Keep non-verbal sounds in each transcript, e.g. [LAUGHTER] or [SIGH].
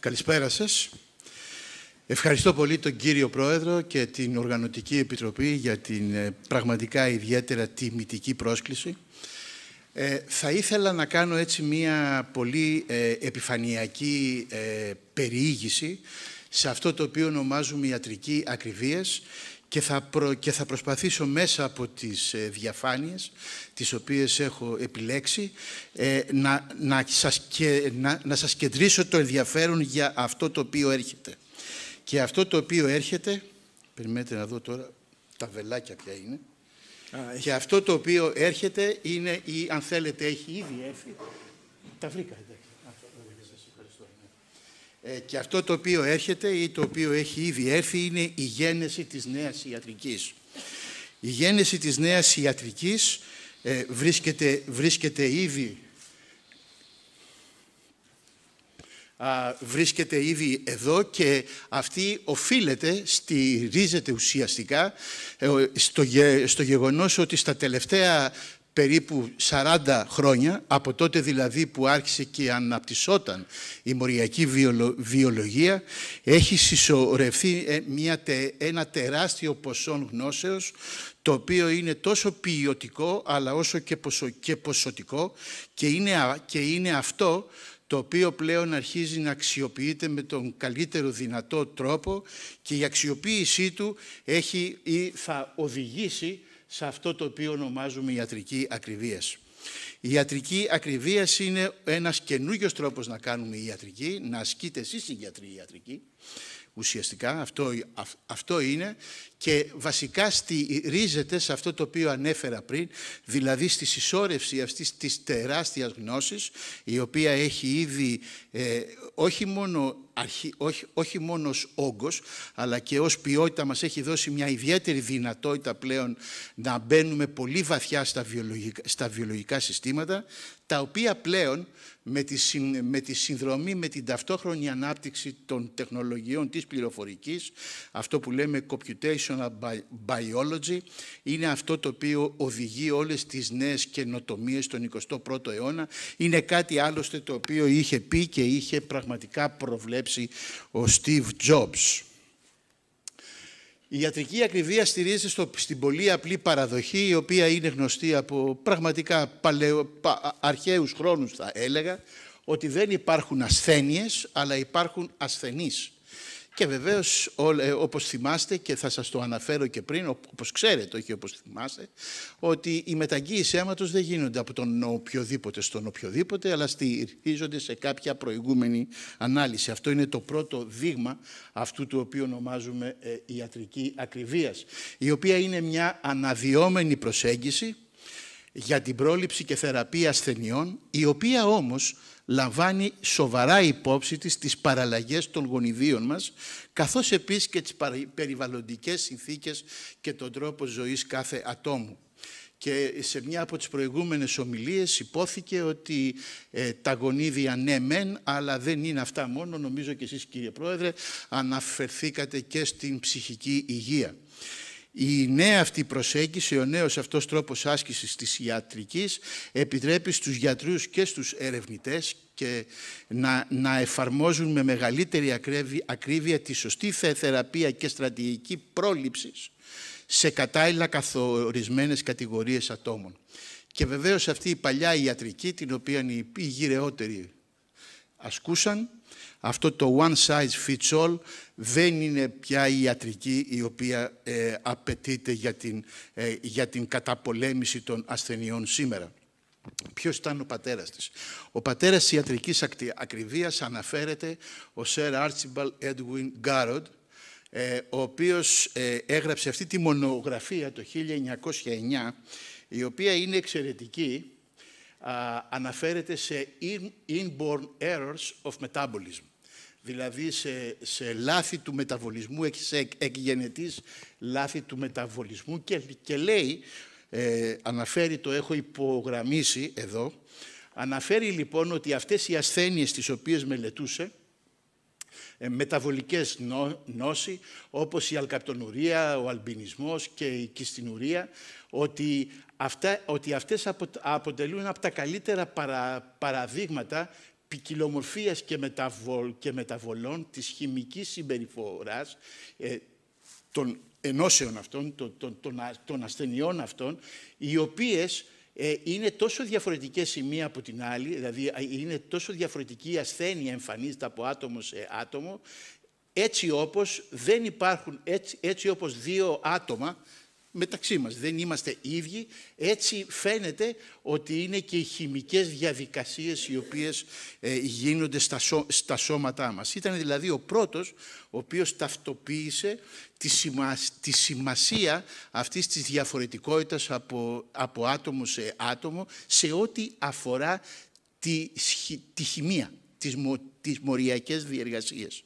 Καλησπέρα σας. Ευχαριστώ πολύ τον κύριο Πρόεδρο και την Οργανωτική Επιτροπή για την ε, πραγματικά ιδιαίτερα τιμητική πρόσκληση. Ε, θα ήθελα να κάνω έτσι μία πολύ ε, επιφανειακή ε, περιήγηση σε αυτό το οποίο ονομάζουμε ιατρική ακριβίας και θα, θα προσπαθήσω μέσα από τις ε, διαφάνειες τις οποίες έχω επιλέξει ε, να, να, σας, να, να σας κεντρήσω το ενδιαφέρον για αυτό το οποίο έρχεται. Και αυτό το οποίο έρχεται, περιμένετε να δω τώρα τα βελάκια ποια είναι, Α, και αυτό το οποίο έρχεται είναι, ή αν θέλετε έχει ήδη έρθει, τα βρήκατε. Ε, και αυτό το οποίο έρχεται ή το οποίο έχει ήδη έρθει είναι η γένεση της νέας ιατρικής. Η γένεση της νέας ιατρικής ε, βρίσκεται, βρίσκεται ήδη α, βρίσκεται ήδη εδώ και αυτή οφείλεται, στηρίζεται ουσιαστικά ε, στο, στο γεγονός ότι στα τελευταία περίπου 40 χρόνια, από τότε δηλαδή που άρχισε και αναπτυσσόταν η μοριακή βιολογία, έχει συσσωρευθεί ε, μια, ένα τεράστιο ποσό γνώσεως, το οποίο είναι τόσο ποιοτικό, αλλά όσο και, και ποσοτικό, και είναι, και είναι αυτό το οποίο πλέον αρχίζει να αξιοποιείται με τον καλύτερο δυνατό τρόπο και η αξιοποίησή του έχει ή θα οδηγήσει σε αυτό το οποίο ονομάζουμε ιατρική ακριβίας. Η ιατρική ακριβίας είναι ένας καινούριος τρόπος να κάνουμε ιατρική, να ασκείτε εσείς οι γιατροί ιατρική, ουσιαστικά, αυτό, αυτό είναι και βασικά στηρίζεται σε αυτό το οποίο ανέφερα πριν, δηλαδή στη συσσόρευση αυτής της τεράστιας γνώσης, η οποία έχει ήδη ε, όχι μόνο όχι, όχι όγκος, αλλά και ως ποιότητα μας έχει δώσει μια ιδιαίτερη δυνατότητα πλέον να μπαίνουμε πολύ βαθιά στα βιολογικά, στα βιολογικά συστήματα, τα οποία πλέον με τη, με τη συνδρομή, με την ταυτόχρονη ανάπτυξη των τεχνολογιών της πληροφορικής, αυτό που λέμε computational biology, είναι αυτό το οποίο οδηγεί όλες τις νέες καινοτομίες τον 21ο αιώνα. Είναι κάτι άλλωστε το οποίο είχε πει και είχε πραγματικά προβλέψει ο Steve Jobs. Η ιατρική ακριβία στηρίζεται στο, στην πολύ απλή παραδοχή, η οποία είναι γνωστή από πραγματικά παλαιο, πα, αρχαίους χρόνους, θα έλεγα, ότι δεν υπάρχουν ασθένειες, αλλά υπάρχουν ασθενείς. Και βεβαίως, ε, όπως θυμάστε και θα σας το αναφέρω και πριν, όπως ξέρετε, όχι όπως θυμάστε, ότι η μεταγγίηση αίματος δεν γίνονται από τον οποιοδήποτε στον οποιοδήποτε, αλλά στηρίζονται σε κάποια προηγούμενη ανάλυση. Αυτό είναι το πρώτο δείγμα αυτού του οποίου ονομάζουμε ε, ιατρική ακριβίας, η οποία είναι μια αναδυόμενη προσέγγιση, για την πρόληψη και θεραπεία ασθενειών, η οποία όμως λαμβάνει σοβαρά υπόψη της τις παραλλαγές των γονιδίων μας, καθώς επίσης και τις περιβαλλοντικές συνθήκες και τον τρόπο ζωής κάθε ατόμου. Και σε μια από τις προηγούμενες ομιλίες υπόθηκε ότι ε, τα γονίδια ναι μεν, αλλά δεν είναι αυτά μόνο. Νομίζω και εσείς κύριε Πρόεδρε αναφερθήκατε και στην ψυχική υγεία. Η νέα αυτή προσέγγιση, ο νέος αυτός τρόπος άσκησης της ιατρικής επιτρέπει στους γιατρούς και στους ερευνητές και να, να εφαρμόζουν με μεγαλύτερη ακρίβεια, ακρίβεια τη σωστή θεραπεία και στρατηγική πρόληψης σε κατάλληλα καθορισμένες κατηγορίες ατόμων. Και βεβαίως αυτή η παλιά ιατρική, την οποία οι γυρεότεροι ασκούσαν, αυτό το one size fits all δεν είναι πια η ιατρική η οποία ε, απαιτείται για την, ε, για την καταπολέμηση των ασθενειών σήμερα. Ποιος ήταν ο πατέρας της. Ο πατέρας της ιατρικής ακριβίας αναφέρεται ο Sir Archibald Edwin Garrod, ε, ο οποίος έγραψε αυτή τη μονογραφία το 1909, η οποία είναι εξαιρετική, αναφέρεται σε inborn errors of metabolism, δηλαδή σε, σε λάθη του μεταβολισμού, σε εκγενετής λάθη του μεταβολισμού και, και λέει, ε, αναφέρει, το έχω υπογραμμίσει εδώ, αναφέρει λοιπόν ότι αυτές οι ασθένειες τις οποίες μελετούσε ε, μεταβολικές νόσοι όπως η αλκαπτονουρία, ο αλμπινισμός και η κυστινουρία ότι, αυτά, ότι αυτές αποτελούν από τα καλύτερα παραδείγματα ποικιλομορφίας και, μεταβολών της χημικής συμπεριφοράς ε, των ενώσεων αυτών, των, των, των ασθενειών αυτών, οι οποίες ε, είναι τόσο διαφορετικές η μία από την άλλη, δηλαδή είναι τόσο διαφορετική η ασθένεια εμφανίζεται από άτομο σε άτομο, έτσι όπως, δεν υπάρχουν, έτσι, έτσι όπως δύο άτομα μεταξύ μας. Δεν είμαστε ίδιοι. Έτσι φαίνεται ότι είναι και οι χημικές διαδικασίες οι οποίες ε, γίνονται στα, στα σώματά μας. Ήταν δηλαδή ο πρώτος ο οποίος ταυτοποίησε τη, σημασία αυτής της διαφορετικότητας από, από άτομο σε άτομο σε ό,τι αφορά τη, χημεία, τις, μο, τις μοριακές διεργασίες.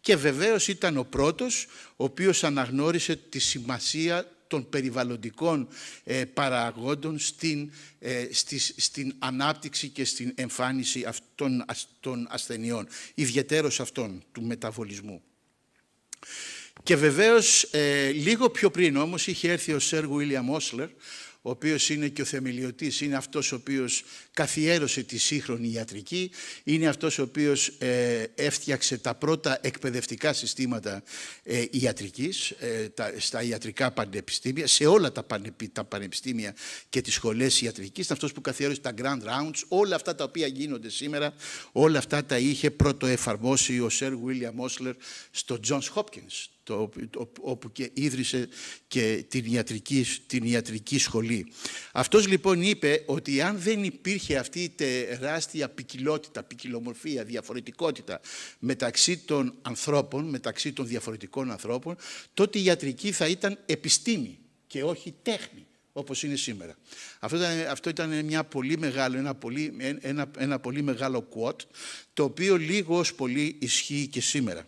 Και βεβαίως ήταν ο πρώτος ο οποίος αναγνώρισε τη σημασία των περιβαλλοντικών ε, παραγόντων στην, ε, στις, στην ανάπτυξη και στην εμφάνιση αυτών των ασθενειών, ιδιαίτερος αυτών του μεταβολισμού. Και βεβαίως, ε, λίγο πιο πριν όμως, είχε έρθει ο Σερ Βίλιαμ Όσλερ, ο οποίος είναι και ο θεμελιωτής, είναι αυτός ο οποίος καθιέρωσε τη σύγχρονη ιατρική. Είναι αυτός ο οποίος ε, έφτιαξε τα πρώτα εκπαιδευτικά συστήματα ε, ιατρικής ε, τα, στα ιατρικά πανεπιστήμια, σε όλα τα, πανεπιστήμια και τις σχολές ιατρικής. Είναι αυτός που καθιέρωσε τα Grand Rounds, όλα αυτά τα οποία γίνονται σήμερα, όλα αυτά τα είχε πρωτοεφαρμόσει ο Σερ Βίλιαμ Όσλερ στο Johns Hopkins, όπου και ίδρυσε και την ιατρική, την ιατρική σχολή. Αυτός λοιπόν είπε ότι αν δεν και αυτή η τεράστια ποικιλότητα, ποικιλομορφία, διαφορετικότητα μεταξύ των ανθρώπων, μεταξύ των διαφορετικών ανθρώπων, τότε η ιατρική θα ήταν επιστήμη και όχι τέχνη όπως είναι σήμερα. Αυτό ήταν, αυτό ήταν μια πολύ μεγάλο, ένα, πολύ, ένα, ένα πολύ μεγάλο quote, το οποίο λίγο ως πολύ ισχύει και σήμερα.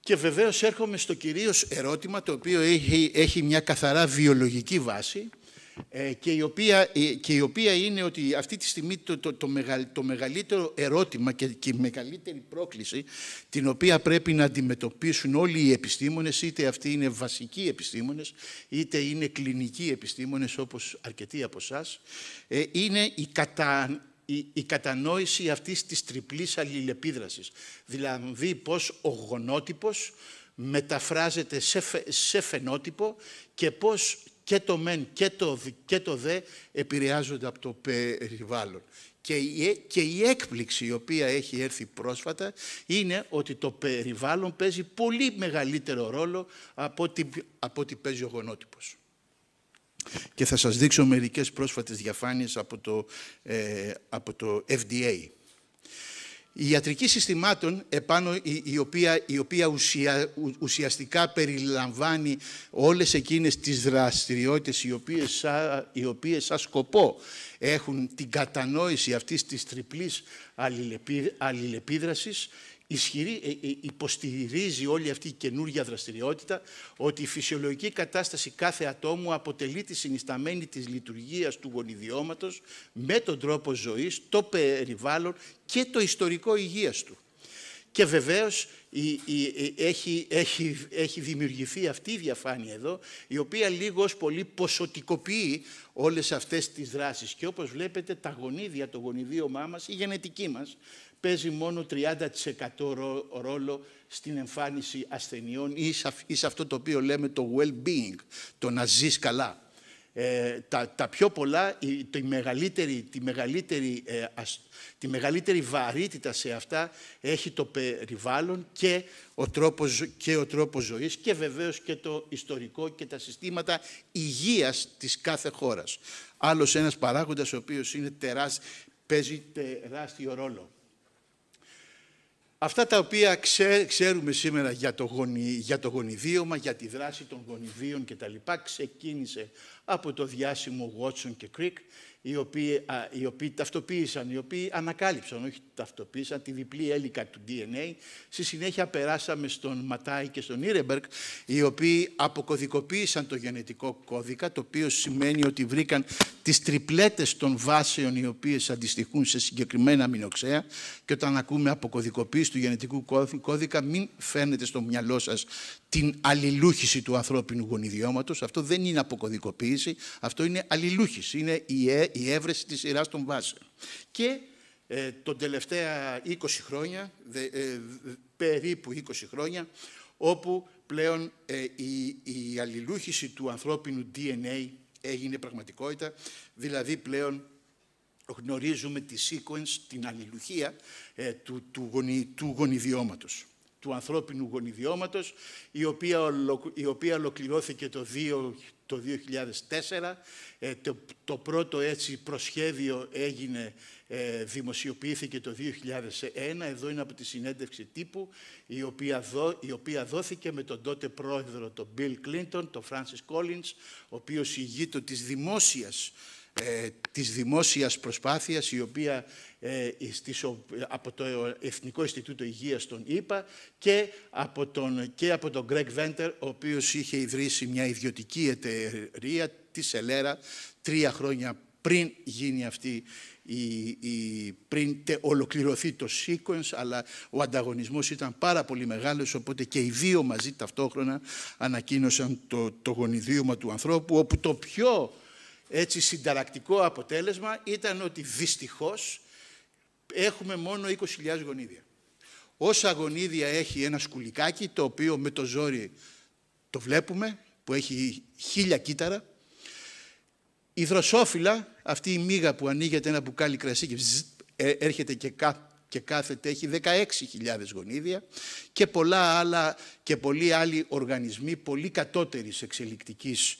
Και βεβαίως έρχομαι στο κυρίως ερώτημα, το οποίο έχει, έχει μια καθαρά βιολογική βάση, ε, και, η οποία, ε, και η οποία είναι ότι αυτή τη στιγμή το, το, μεγαλύτερο ερώτημα και, η μεγαλύτερη πρόκληση την οποία πρέπει να αντιμετωπίσουν όλοι οι επιστήμονες, είτε αυτοί είναι βασικοί επιστήμονες, είτε είναι κλινικοί επιστήμονες όπως αρκετοί από εσάς, ε, είναι η, κατα, η, η κατανόηση αυτής της τριπλής αλληλεπίδρασης. Δηλαδή πώς ο γονότυπος μεταφράζεται σε, φαινότυπο και πώς και το μεν και το, και το δε επηρεάζονται από το περιβάλλον. Και η, ε, και η έκπληξη η οποία έχει έρθει πρόσφατα είναι ότι το περιβάλλον παίζει πολύ μεγαλύτερο ρόλο από ό,τι, από ό,τι παίζει ο γονότυπος. Και θα σας δείξω μερικές πρόσφατες διαφάνειες από το, ε, από το FDA. Η ιατρική συστημάτων, επάνω, η, οποία, ουσιαστικά περιλαμβάνει όλες εκείνες τις δραστηριότητες οι οποίες, σαν σκοπό έχουν την κατανόηση αυτής της τριπλής αλληλεπίδρασης ισχυρή, ε, ε, υποστηρίζει όλη αυτή η καινούργια δραστηριότητα ότι η φυσιολογική κατάσταση κάθε ατόμου αποτελεί τη συνισταμένη της λειτουργίας του γονιδιώματος με τον τρόπο ζωής, το περιβάλλον και το ιστορικό υγείας του. Και βεβαίως η, έχει, έχει, έχει δημιουργηθεί αυτή η διαφάνεια εδώ, η οποία λίγος πολύ ποσοτικοποιεί όλες αυτές τις δράσεις. Και όπως βλέπετε τα γονίδια, το γονιδίωμά μας, η γενετική μας, παίζει μόνο 30% ρόλο στην εμφάνιση ασθενειών ή σε αυτό το οποίο λέμε το well-being, το να ζεις καλά. Ε, τα, πιο πολλά, η, το, η μεγαλύτερη, τη, μεγαλύτερη, ε, τη μεγαλύτερη βαρύτητα σε αυτά έχει το περιβάλλον και ο τρόπος, και ο τρόπος ζωής και βεβαίως και το ιστορικό και τα συστήματα υγείας της κάθε χώρας. Άλλος ένας παράγοντας ο οποίος είναι τεράσ, παίζει τεράστιο ρόλο. Αυτά τα οποία ξέρουμε σήμερα για το, γονι, για το γονιδίωμα, για τη δράση των γονιδίων κτλ. ξεκίνησε από το διάσημο Watson και Crick οι οποίοι, ταυτοποίησαν, οι οποίοι ανακάλυψαν, όχι ταυτοποίησαν, τη διπλή έλικα του DNA. Στη συνέχεια περάσαμε στον Ματάι και στον Ήρεμπερκ, οι οποίοι αποκωδικοποίησαν το γενετικό κώδικα, το οποίο σημαίνει ότι βρήκαν τις τριπλέτες των βάσεων οι οποίες αντιστοιχούν σε συγκεκριμένα αμινοξέα και όταν ακούμε αποκωδικοποίηση του γενετικού κώδικα μην φαίνεται στο μυαλό σας την αλληλούχηση του ανθρώπινου γονιδιώματος. Αυτό δεν είναι αποκωδικοποίηση, αυτό είναι αλληλούχηση. Είναι η, ε, η έβρεση της σειράς των βάσεων. Και ε, τον τελευταία 20 χρόνια, ε, περίπου 20 χρόνια, όπου πλέον ε, η, η αλληλούχηση του ανθρώπινου DNA έγινε πραγματικότητα, δηλαδή πλέον γνωρίζουμε τη sequence, την αλληλουχία ε, του, του, γονι, του γονιδιώματος του ανθρώπινου γονιδιώματος, η οποία, ολοκληρώθηκε το το 2004. Ε, το, το, πρώτο έτσι προσχέδιο έγινε, ε, δημοσιοποιήθηκε το 2001. Εδώ είναι από τη συνέντευξη τύπου, η οποία, δο, η οποία δόθηκε με τον τότε πρόεδρο, τον Bill Clinton, τον Francis Collins, ο οποίος ηγείτο της δημόσιας ε, της δημόσιας προσπάθειας η οποία ε, από το Εθνικό Ινστιτούτο Υγείας των ΗΠΑ και από τον, και από τον Greg Venter, ο οποίος είχε ιδρύσει μια ιδιωτική εταιρεία, τη Σελέρα, τρία χρόνια πριν γίνει αυτή η, η, πριν τε, ολοκληρωθεί το sequence, αλλά ο ανταγωνισμός ήταν πάρα πολύ μεγάλος, οπότε και οι δύο μαζί ταυτόχρονα ανακοίνωσαν το, το γονιδίωμα του ανθρώπου, όπου το πιο έτσι συνταρακτικό αποτέλεσμα ήταν ότι δυστυχώς έχουμε μόνο 20.000 γονίδια. Όσα γονίδια έχει ένα σκουλικάκι, το οποίο με το ζόρι το βλέπουμε, που έχει χίλια κύτταρα, η δροσόφυλλα, αυτή η μύγα που ανοίγεται ένα μπουκάλι κρασί και ε, έρχεται και, κά, και κάθεται, έχει 16.000 γονίδια και πολλά άλλα και πολλοί άλλοι οργανισμοί πολύ κατώτερης εξελικτικής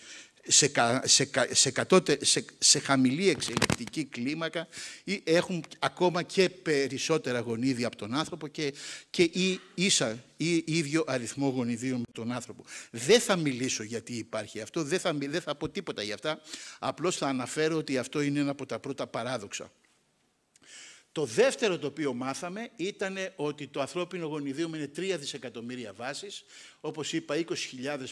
σε, σε, σε, κατώτε, σε, χαμηλή εξελικτική κλίμακα ή έχουν ακόμα και περισσότερα γονίδια από τον άνθρωπο και, και ή, ίσα ή ίδιο αριθμό γονιδίων με τον άνθρωπο. Δεν θα μιλήσω γιατί υπάρχει αυτό, δεν θα, δεν θα πω τίποτα για αυτά, απλώς θα αναφέρω ότι αυτό είναι ένα από τα πρώτα παράδοξα. Το δεύτερο το οποίο μάθαμε ήταν ότι το ανθρώπινο γονιδίωμα είναι 3 δισεκατομμύρια βάσεις, όπως είπα 20.000, 20.000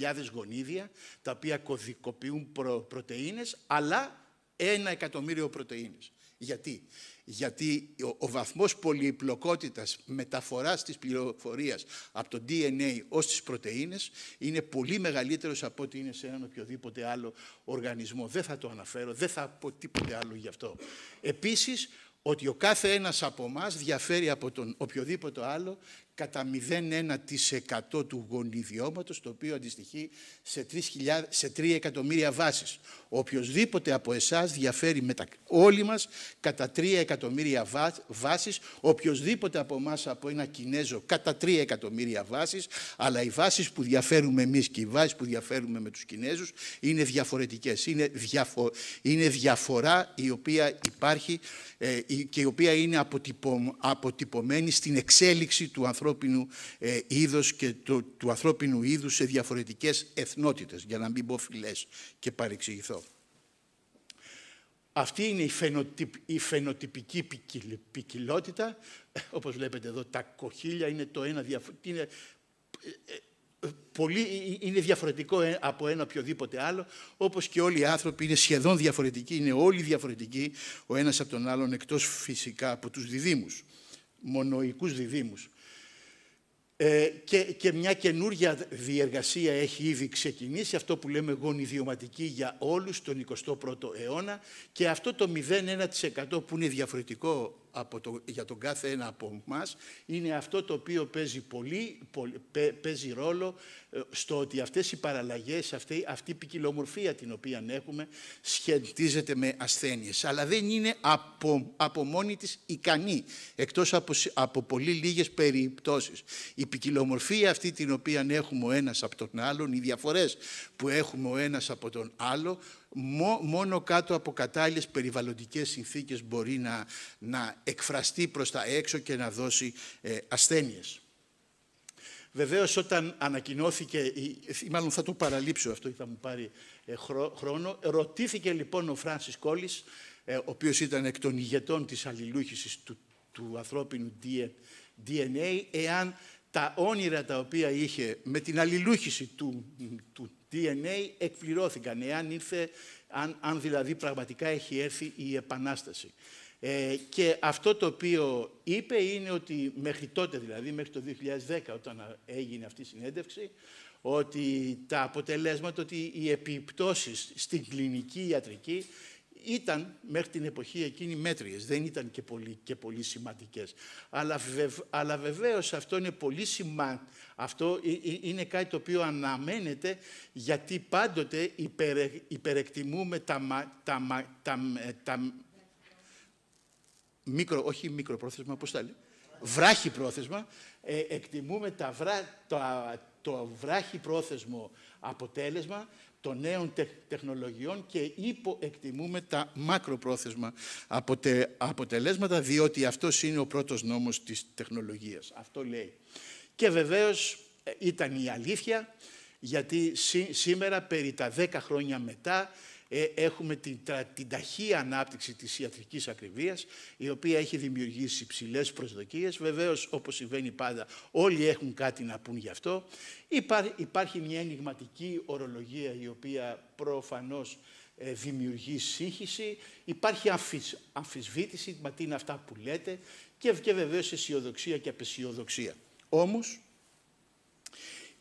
ε, γονίδια, τα οποία κωδικοποιούν προ, πρωτεΐνες, αλλά ένα εκατομμύριο πρωτεΐνες. Γιατί, Γιατί ο, ο βαθμός πολυπλοκότητας μεταφοράς της πληροφορίας από το DNA ως τις πρωτεΐνες είναι πολύ μεγαλύτερος από ό,τι είναι σε έναν οποιοδήποτε άλλο οργανισμό. Δεν θα το αναφέρω, δεν θα πω τίποτε άλλο γι' αυτό. Επίσης, ότι ο κάθε ένας από εμάς διαφέρει από τον οποιοδήποτε άλλο κατά 0,1% του γονιδιώματος, το οποίο αντιστοιχεί σε 3, σε 3 εκατομμύρια βάσεις. Οποιοδήποτε από εσάς διαφέρει μετα... όλοι μας κατά 3 εκατομμύρια βά... βάσεις, οποιοδήποτε από εμάς από ένα Κινέζο κατά 3 εκατομμύρια βάσεις, αλλά οι βάσεις που διαφέρουμε εμείς και οι βάσεις που διαφέρουμε με τους Κινέζους είναι διαφορετικές. Είναι, διαφο... είναι διαφορά η οποία υπάρχει ε, και η οποία είναι αποτυπω... αποτυπωμένη στην εξέλιξη του ανθρώπου ανθρώπινου ε, και το, του ανθρώπινου είδους σε διαφορετικές εθνότητες, για να μην πω φιλές και παρεξηγηθώ. Αυτή είναι η, φαινοτυπ, η φαινοτυπική ποικιλότητα. Όπως βλέπετε εδώ, τα κοχύλια είναι το ένα είναι, ε, ε, πολύ, είναι διαφορετικό ε, από ένα οποιοδήποτε άλλο, όπως και όλοι οι άνθρωποι είναι σχεδόν διαφορετικοί, είναι όλοι διαφορετικοί ο ένας από τον άλλον, εκτός φυσικά από τους διδήμους, μονοϊκούς διδήμους. Ε, και, και μια καινούργια διεργασία έχει ήδη ξεκινήσει, αυτό που λέμε γονιδιωματική για όλους τον 21ο αιώνα και αυτό το 0,1% που είναι διαφορετικό από το, για τον κάθε ένα από εμά είναι αυτό το οποίο παίζει, πολύ, παίζει ρόλο ε, στο ότι αυτές οι παραλλαγές, αυτή, αυτή η ποικιλομορφία την οποία έχουμε σχετίζεται με ασθένειες. Αλλά δεν είναι από, μόνη της ικανή, εκτός από, από πολύ λίγες περιπτώσεις. Η ποικιλομορφία αυτή την οποία έχουμε ο ένας από τον άλλον, οι διαφορές που έχουμε ο ένας από τον άλλο, μόνο κάτω από κατάλληλες περιβαλλοντικές συνθήκες μπορεί να, να εκφραστεί προς τα έξω και να δώσει ε, ασθένειες. Βεβαίως όταν ανακοινώθηκε, μάλλον θα το παραλείψω αυτό, θα μου πάρει ε, χρόνο, ρωτήθηκε λοιπόν ο Φράνσις Κόλλης, ε, ο οποίος ήταν εκ των ηγετών της αλληλούχησης του, του ανθρώπινου DNA, εάν τα όνειρα τα οποία είχε με την αλληλούχηση του, του, DNA εκπληρώθηκαν, εάν ήρθε, αν, αν δηλαδή πραγματικά έχει έρθει η Επανάσταση. Ε, και αυτό το οποίο είπε είναι ότι μέχρι τότε, δηλαδή μέχρι το 2010 όταν έγινε αυτή η συνέντευξη, ότι τα αποτελέσματα, ότι οι επιπτώσεις στην κλινική ιατρική ήταν μέχρι την εποχή εκείνη μέτριες, δεν ήταν και πολύ, και πολύ σημαντικές. Αλλά, βεβ, αλλά βεβαίως αυτό είναι πολύ σημαντικό, αυτό είναι κάτι το οποίο αναμένεται γιατί πάντοτε υπερεκτιμούμε τα, τα, ε, μικρο, όχι μικροπρόθεσμα, πώς τα λέει, βράχη πρόθεσμα, ε, εκτιμούμε τα, το, το βράχη πρόθεσμο αποτέλεσμα των νέων τεχνολογιών και υποεκτιμούμε τα μακροπρόθεσμα αποτελέσματα, διότι αυτός είναι ο πρώτος νόμος της τεχνολογίας. Αυτό λέει. Και βεβαίως ε, ήταν η αλήθεια, γιατί σήμερα, περί τα 10 χρόνια μετά, ε, έχουμε την, την ταχεία ανάπτυξη της ιατρικής ακριβίας, η οποία έχει δημιουργήσει ψηλές προσδοκίες. Βεβαίως, όπως συμβαίνει πάντα, όλοι έχουν κάτι να πούν γι' αυτό. υπάρχει μια ενηγματική ορολογία, η οποία προφανώς ε, δημιουργεί σύγχυση, υπάρχει αμφισβήτηση, μα τι είναι αυτά που λέτε, και, και βεβαίως αισιοδοξία και απεσιοδοξία. Όμως,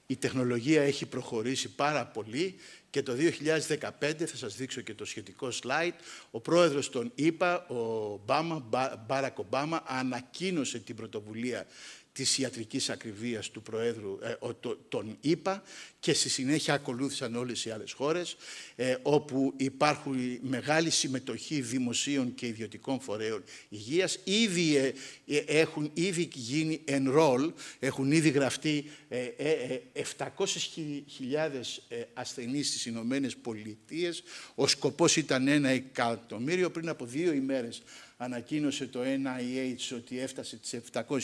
η τεχνολογία έχει προχωρήσει πάρα πολύ και το 2015, θα σας δείξω και το σχετικό slide, ο πρόεδρος των ΗΠΑ, ο Μπάμα, Μπάρακ Ομπάμα, ανακοίνωσε την πρωτοβουλία της ιατρικής ακριβίας του Προέδρου ε, το, των ΗΠΑ και στη συνέχεια ακολούθησαν όλες οι άλλες χώρες ε, όπου υπάρχουν μεγάλη συμμετοχή δημοσίων και ιδιωτικών φορέων υγείας. Ήδη ε, ε, έχουν ήδη γίνει enroll, έχουν ήδη γραφτεί 700.000 ασθενείς στις Ηνωμένες Πολιτείες. Ο σκοπός ήταν ένα εκατομμύριο. Πριν από δύο ημέρες ανακοίνωσε το NIH ότι έφτασε τις 700.000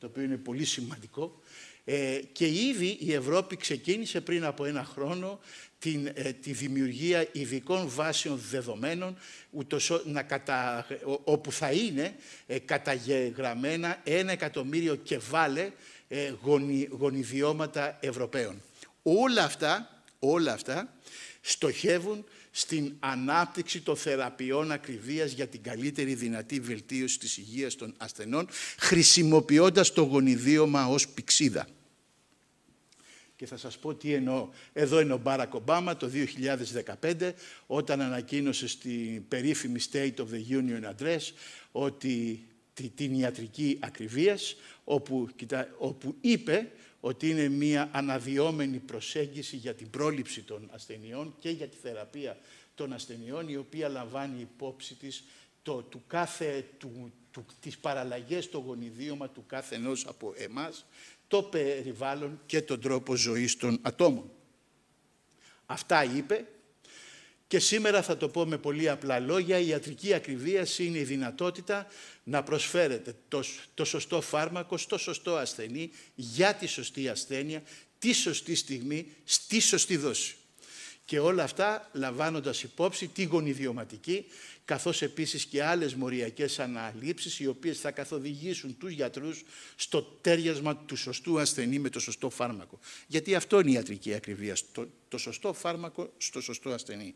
το οποίο είναι πολύ σημαντικό. Ε, και ήδη η Ευρώπη ξεκίνησε πριν από ένα χρόνο την, ε, τη δημιουργία ειδικών βάσεων δεδομένων ούτως, να κατα, όπου θα είναι ε, καταγεγραμμένα ένα εκατομμύριο και βάλε ε, γονι, γονιδιώματα Ευρωπαίων. Όλα αυτά, όλα αυτά στοχεύουν στην ανάπτυξη των θεραπείων ακριβίας για την καλύτερη δυνατή βελτίωση της υγείας των ασθενών, χρησιμοποιώντας το γονιδίωμα ως πηξίδα. Και θα σας πω τι εννοώ. Εδώ είναι ο Μπάρακ Ομπάμα το 2015, όταν ανακοίνωσε στην περίφημη State of the Union Address ότι την ιατρική ακριβίας, όπου, όπου είπε ότι είναι μια αναδυόμενη προσέγγιση για την πρόληψη των ασθενειών και για τη θεραπεία των ασθενειών, η οποία λαμβάνει υπόψη της το, του κάθε, του, του, τις παραλλαγές στο γονιδίωμα του κάθε ενός από εμάς, το περιβάλλον και τον τρόπο ζωής των ατόμων. Αυτά είπε και σήμερα θα το πω με πολύ απλά λόγια, η ιατρική ακριβίας είναι η δυνατότητα να προσφέρεται το, σωστό φάρμακο στο σωστό ασθενή, για τη σωστή ασθένεια, τη σωστή στιγμή, στη σωστή δόση. Και όλα αυτά λαμβάνοντας υπόψη τη γονιδιωματική, καθώς επίσης και άλλες μοριακές αναλήψεις, οι οποίες θα καθοδηγήσουν τους γιατρούς στο τέριασμα του σωστού ασθενή με το σωστό φάρμακο. Γιατί αυτό είναι η ιατρική ακριβία, το σωστό φάρμακο στο σωστό ασθενή.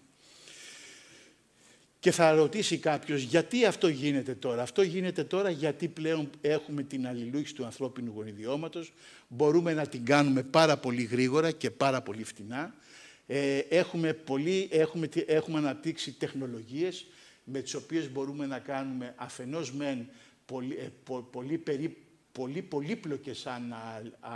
Και θα ρωτήσει κάποιος γιατί αυτό γίνεται τώρα. Αυτό γίνεται τώρα γιατί πλέον έχουμε την αλληλούχηση του ανθρώπινου γονιδιώματος, μπορούμε να την κάνουμε πάρα πολύ γρήγορα και πάρα πολύ φτηνά. Ε, έχουμε, πολύ, έχουμε, έχουμε αναπτύξει τεχνολογίες με τις οποίες μπορούμε να κάνουμε αφενός μεν πολύ, ε, πολύ, πολύ, πολύ πολύπλοκες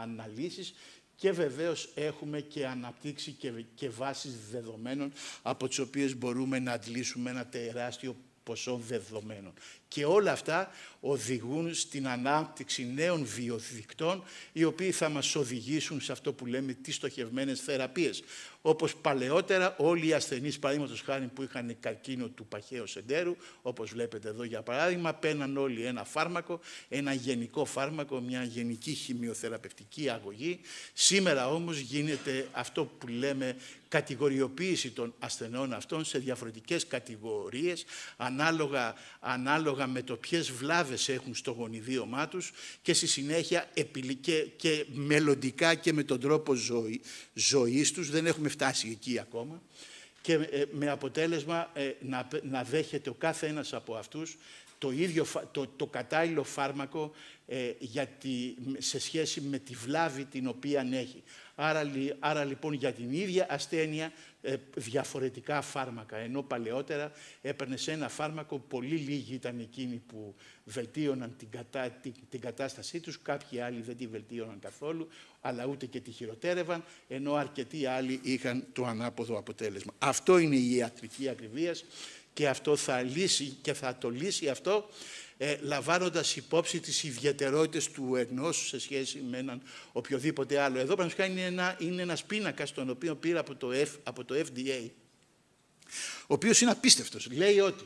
αναλύσεις και βεβαίως έχουμε και αναπτύξει και, και βάσεις δεδομένων από τις οποίες μπορούμε να αντλήσουμε ένα τεράστιο ποσό δεδομένων. Και όλα αυτά οδηγούν στην ανάπτυξη νέων βιοδικτών, οι οποίοι θα μας οδηγήσουν σε αυτό που λέμε τις στοχευμένες θεραπείες. Όπως παλαιότερα όλοι οι ασθενείς, παραδείγματος χάρη που είχαν καρκίνο του παχαίου εντέρου, όπως βλέπετε εδώ για παράδειγμα, παίρναν όλοι ένα φάρμακο, ένα γενικό φάρμακο, μια γενική χημειοθεραπευτική αγωγή. Σήμερα όμως γίνεται αυτό που λέμε κατηγοριοποίηση των ασθενών αυτών σε διαφορετικές κατηγορίες, ανάλογα, ανάλογα με το ποιες βλάβες έχουν στο γονιδίωμά τους και στη συνέχεια και μελλοντικά και με τον τρόπο ζωή, ζωής τους, δεν έχουμε φτάσει εκεί ακόμα, και ε, με αποτέλεσμα ε, να, δέχεται ο κάθε ένας από αυτούς το, ίδιο, το, κατάλληλο φάρμακο ε, σε σχέση με τη βλάβη την οποία έχει. Άρα, άρα λοιπόν για την ίδια ασθένεια ε, διαφορετικά φάρμακα. Ενώ παλαιότερα έπαιρνε σε ένα φάρμακο, πολύ λίγοι ήταν εκείνοι που βελτίωναν την, την, κατάστασή τους, κάποιοι άλλοι δεν τη βελτίωναν καθόλου, αλλά ούτε και τη χειροτέρευαν, ενώ αρκετοί άλλοι είχαν το ανάποδο αποτέλεσμα. Αυτό είναι η ιατρική ακριβίας και αυτό θα λύσει και θα το λύσει αυτό ε, λαμβάνοντας υπόψη τις ιδιαιτερότητες του ενός σε σχέση με έναν οποιοδήποτε άλλο. Εδώ πραγματικά είναι, ένα, είναι ένας πίνακας τον οποίο πήρα από το, FDA, ο οποίος είναι απίστευτος. Λέει ότι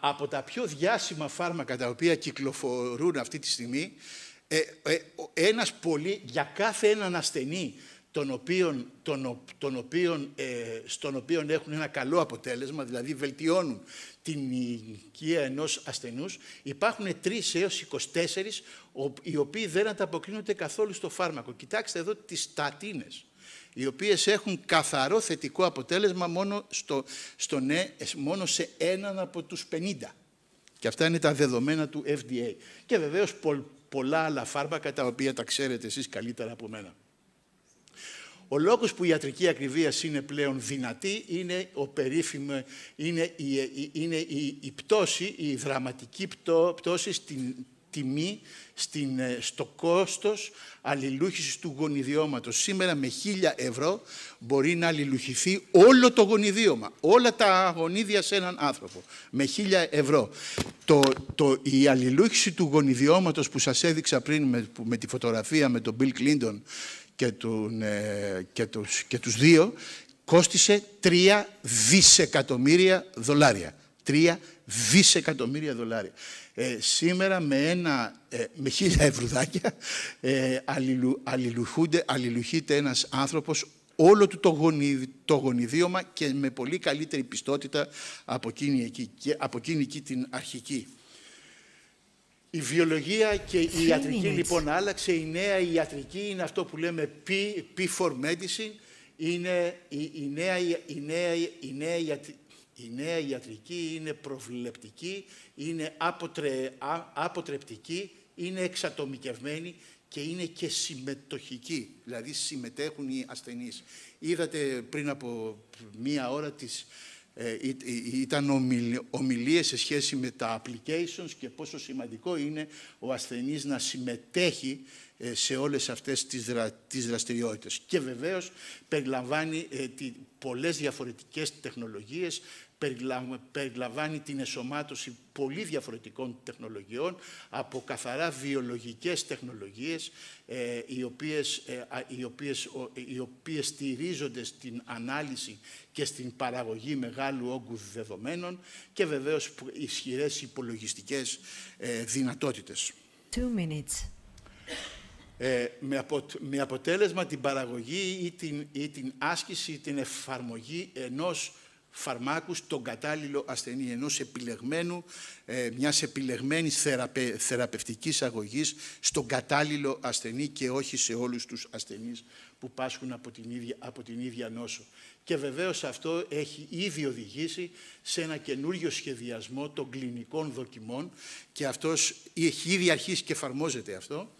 από τα πιο διάσημα φάρμακα τα οποία κυκλοφορούν αυτή τη στιγμή, ε, ε ένας πολύ, για κάθε έναν ασθενή τον οποίον, τον, τον ε, στον οποίο έχουν ένα καλό αποτέλεσμα, δηλαδή βελτιώνουν την οικία ενός ασθενούς, υπάρχουν 3 έω 24 οι οποίοι δεν ανταποκρίνονται καθόλου στο φάρμακο. Κοιτάξτε εδώ τις στατίνες, οι οποίες έχουν καθαρό θετικό αποτέλεσμα μόνο, στο, στο ναι, μόνο σε έναν από τους 50. Και αυτά είναι τα δεδομένα του FDA. Και βεβαίως πολλά άλλα φάρμακα τα οποία τα ξέρετε εσείς καλύτερα από μένα. Ο λόγος που η ιατρική ακριβία είναι πλέον δυνατή είναι, ο περίφημο, είναι, η, είναι η, η πτώση, η δραματική πτώση στην τιμή, στην, ε, στο κόστος αλληλούχησης του γονιδιώματος. Σήμερα με 1000 ευρώ μπορεί να αλληλουχηθεί όλο το γονιδίωμα, όλα τα γονίδια σε έναν άνθρωπο, με 1000 ευρώ. Το, το, η αλληλούχηση του γονιδιώματος που σας έδειξα πριν με, με τη φωτογραφία με τον Bill Clinton και, τον, ε, τους, τους δύο, κόστισε 3 δισεκατομμύρια δολάρια. Τρία δισεκατομμύρια δολάρια. Ε, σήμερα με, ένα, ε, χίλια ευρουδάκια ε, αλληλου, αλληλουχείται ένας άνθρωπος όλο του το, γονι, γονιδίωμα και με πολύ καλύτερη πιστότητα από εκείνη, από την αρχική. Η βιολογία και η ιατρική λοιπόν άλλαξε. Η νέα ιατρική είναι αυτό που λέμε for medicine. Είναι η, η, νέα, η, νέα, η, νέα, ιατρική είναι προβλεπτική, είναι αποτρεπτική, είναι εξατομικευμένη και είναι και συμμετοχική, δηλαδή συμμετέχουν οι ασθενείς. Είδατε πριν από μία ώρα τις, ε, ήταν ομιλίες σε σχέση με τα applications και πόσο σημαντικό είναι ο ασθενής να συμμετέχει ε, σε όλες αυτές τις, δρα, δραστηριότητες. Και βεβαίως περιλαμβάνει ε, πολλές διαφορετικές τεχνολογίες περιλαμβάνει την εσωμάτωση πολύ διαφορετικών τεχνολογιών από καθαρά βιολογικές τεχνολογίες ε, οι, οποίες, ε, οι, οποίες, οι οποίες στηρίζονται στην ανάλυση και στην παραγωγή μεγάλου όγκου δεδομένων και βεβαίως ισχυρές υπολογιστικές ε, δυνατότητες. Ε, με, αποτέλεσμα την παραγωγή ή την, ή την άσκηση ή την εφαρμογή ενός φαρμάκους τον κατάλληλο ασθενή ενός επιλεγμένου, ε, μιας επιλεγμένης θεραπευτικής αγωγής στον κατάλληλο ασθενή και όχι σε όλους τους ασθενείς που πάσχουν από την ίδια, από την ίδια νόσο. Και βεβαίως αυτό έχει ήδη οδηγήσει σε ένα καινούριο σχεδιασμό των κλινικών δοκιμών και αυτός έχει ήδη αρχίσει και εφαρμόζεται αυτό.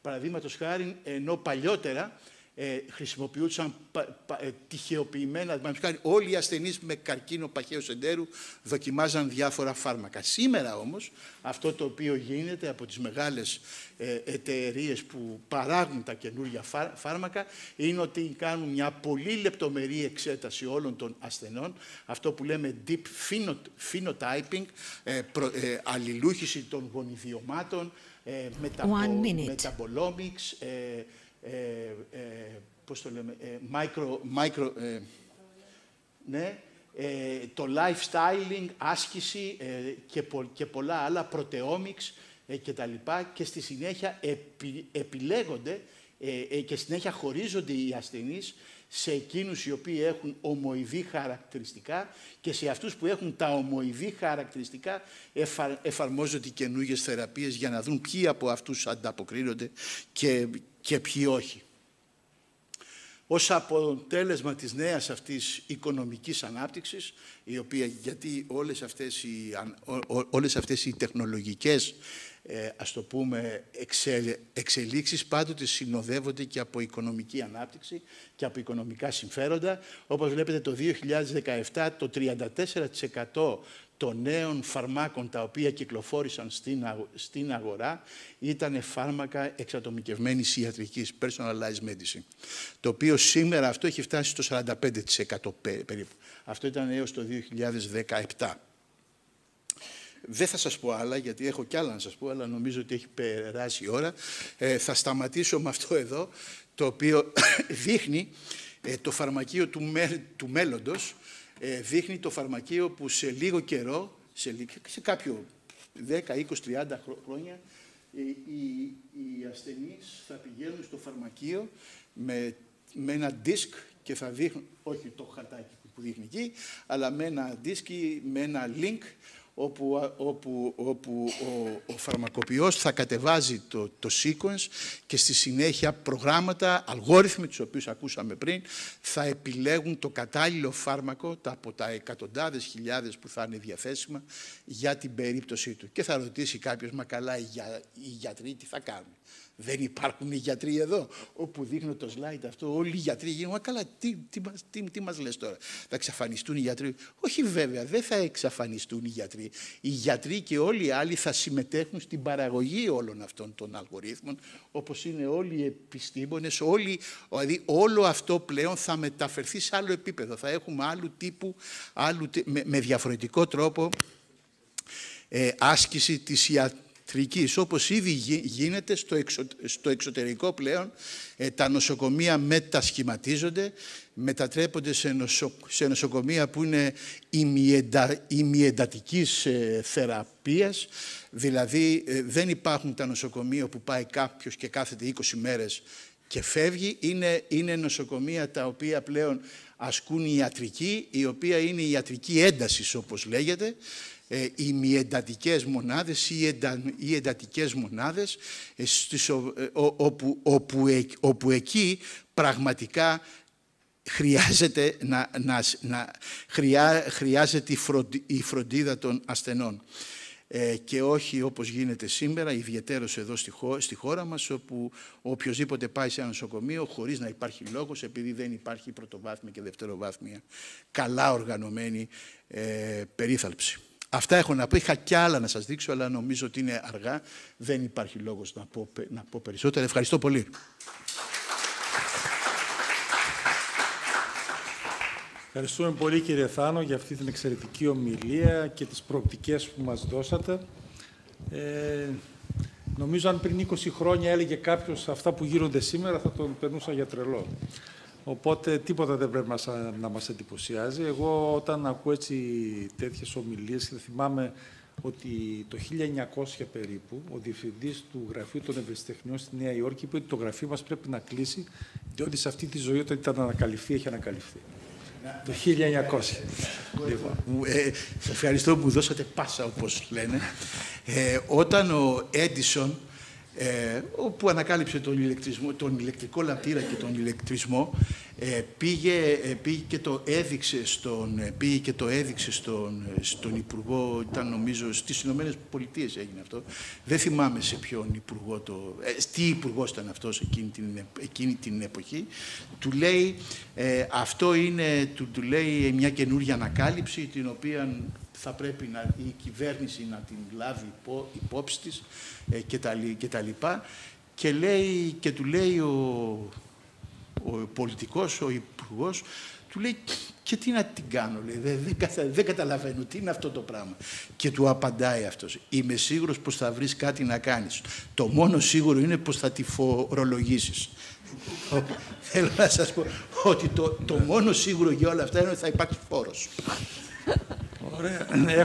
Παραδείγματος χάρη, ενώ παλιότερα ε, χρησιμοποιούσαν πα, πα, ε, Όλοι οι ασθενείς με καρκίνο παχαίου εντέρου δοκιμάζαν διάφορα φάρμακα. Σήμερα όμως αυτό το οποίο γίνεται από τις μεγάλες ε, εταιρείες που παράγουν τα καινούργια φάρμακα είναι ότι κάνουν μια πολύ λεπτομερή εξέταση όλων των ασθενών, αυτό που λέμε deep phenotyping, ε, ε, αλληλούχηση των γονιδιωμάτων, ε, μεταπο, ε, ε, πώς το λέμε, ε, micro, ναι, το lifestyling, άσκηση και, και πολλά άλλα, proteomics και τα λοιπά και στη συνέχεια επιλέγονται και συνέχεια χωρίζονται οι ασθενείς σε εκείνους οι οποίοι έχουν ομοειδή χαρακτηριστικά και σε αυτούς που έχουν τα ομοειδή χαρακτηριστικά εφαρμόζονται καινούργιες θεραπείες για να δουν ποιοι από αυτούς ανταποκρίνονται και, και ποιοι όχι. Ως αποτέλεσμα της νέας αυτής οικονομικής ανάπτυξης, η οποία, γιατί όλες αυτές οι, όλες αυτές οι τεχνολογικές ε, ας το πούμε, εξελίξεις πάντοτε συνοδεύονται και από οικονομική ανάπτυξη και από οικονομικά συμφέροντα. Όπως βλέπετε το 2017 το 34% των νέων φαρμάκων τα οποία κυκλοφόρησαν στην αγορά ήταν φάρμακα εξατομικευμένης ιατρικής, personalized medicine, το οποίο σήμερα αυτό έχει φτάσει στο 45% περίπου. Αυτό ήταν έως το 2017. Δεν θα σας πω άλλα, γιατί έχω κι άλλα να σας πω, αλλά νομίζω ότι έχει περάσει η ώρα. Ε, θα σταματήσω με αυτό εδώ, το οποίο [COUGHS] δείχνει ε, το φαρμακείο του, μέ, του μέλλοντος, ε, δείχνει το φαρμακείο που σε λίγο καιρό, σε, σε κάποιο 10, 20, 30 χρόνια, οι, οι ασθενείς θα πηγαίνουν στο φαρμακείο με, με ένα δίσκ και θα δείχνουν, όχι το χαρτάκι που δείχνει εκεί, αλλά με ένα δίσκι, με ένα link όπου, όπου, ο, φαρμακοποιός θα κατεβάζει το, το sequence και στη συνέχεια προγράμματα, αλγόριθμοι, τους οποίους ακούσαμε πριν, θα επιλέγουν το κατάλληλο φάρμακο τα, από τα εκατοντάδες χιλιάδες που θα είναι διαθέσιμα για την περίπτωσή του. Και θα ρωτήσει κάποιος, μα καλά, για, οι γιατροί τι θα κάνουν. Δεν υπάρχουν οι γιατροί εδώ. Όπου δείχνω το slide αυτό, όλοι οι γιατροί γίνονται. Μα καλά, τι, τι, τι, τι μας λες τώρα, θα εξαφανιστούν οι γιατροί. Όχι βέβαια, δεν θα εξαφανιστούν οι γιατροί. Οι γιατροί και όλοι οι άλλοι θα συμμετέχουν στην παραγωγή όλων αυτών των αλγορίθμων, όπως είναι όλοι οι επιστήμονες, όλοι, δηλαδή όλο αυτό πλέον θα μεταφερθεί σε άλλο επίπεδο. Θα έχουμε άλλου τύπου, με, διαφορετικό τρόπο ε, άσκηση της ιατρικής, όπως ήδη γίνεται στο, εξωτερικό πλέον, ε, τα νοσοκομεία μετασχηματίζονται, μετατρέπονται σε, νοσοκομεία που είναι ημιεντα, ημιεντατικής ε, θεραπείας, δηλαδή ε, δεν υπάρχουν τα νοσοκομεία που πάει κάποιος και κάθεται 20 μέρες και φεύγει. Είναι, είναι νοσοκομεία τα οποία πλέον ασκούν η ιατρική, η οποία είναι η ιατρική ένταση, όπως λέγεται, ε, οι μη εντατικές μονάδες ή οι εντατικές μονάδες, ε, ε, όπου, όπου, εκεί πραγματικά χρειάζεται, να, να, να χρειάζεται η φροντίδα των ασθενών. Ε, και όχι όπως γίνεται σήμερα, ιδιαιτέρως εδώ στη χώρα μας, όπου οποιοδήποτε πάει σε ένα νοσοκομείο χωρίς να υπάρχει λόγος, επειδή δεν υπάρχει πρωτοβάθμια και δευτεροβάθμια, καλά οργανωμένη ε, περίθαλψη. Αυτά έχω να πω. Είχα κι άλλα να σας δείξω, αλλά νομίζω ότι είναι αργά. Δεν υπάρχει λόγος να πω, να πω περισσότερα. Ευχαριστώ πολύ. Ευχαριστούμε πολύ κύριε Θάνο για αυτή την εξαιρετική ομιλία και τις προοπτικές που μας δώσατε. Ε, νομίζω αν πριν 20 χρόνια έλεγε κάποιος αυτά που γίνονται σήμερα θα τον περνούσα για τρελό. Οπότε τίποτα δεν πρέπει να μας εντυπωσιάζει. Εγώ όταν ακούω έτσι τέτοιες ομιλίες και θυμάμαι ότι το 1900 περίπου ο διευθυντής του Γραφείου των Ευρεσιτεχνιών στη Νέα Υόρκη είπε ότι το γραφείο μας πρέπει να κλείσει διότι σε αυτή τη ζωή όταν ήταν ανακαλυφθεί έχει ανακαλυφθεί. Το 1900. Λοιπόν, ε, ευχαριστώ που δώσατε πάσα, όπως λένε. Ε, όταν ο Έντισον, ε, όπου ανακάλυψε τον, τον ηλεκτρικό λαμπτήρα και τον ηλεκτρισμό, ε, πήγε, ε, πήγε, και το έδειξε στον, ε, πήγε και το έδειξε στον, στον Υπουργό, ήταν νομίζω στις Ηνωμένες Πολιτείες έγινε αυτό. Δεν θυμάμαι σε ποιον Υπουργό το... τι Υπουργός ήταν αυτός εκείνη την, εκείνη την εποχή. Του λέει, αυτό είναι, του, του λέει μια καινούργια ανακάλυψη την οποία θα πρέπει να, η κυβέρνηση να την λάβει υπό, υπόψη της και, τα, Και, και του λέει ο ο πολιτικός, ο υπουργός, του λέει και τι να την κάνω, λέει, δεν, δεν, καταλαβαίνω τι είναι αυτό το πράγμα. Και του απαντάει αυτός, είμαι σίγουρος πως θα βρεις κάτι να κάνεις. Το μόνο σίγουρο είναι πως θα τη φορολογήσεις. [LAUGHS] Θέλω να σας πω ότι το, το μόνο σίγουρο για όλα αυτά είναι ότι θα υπάρχει φόρος. Ωραία.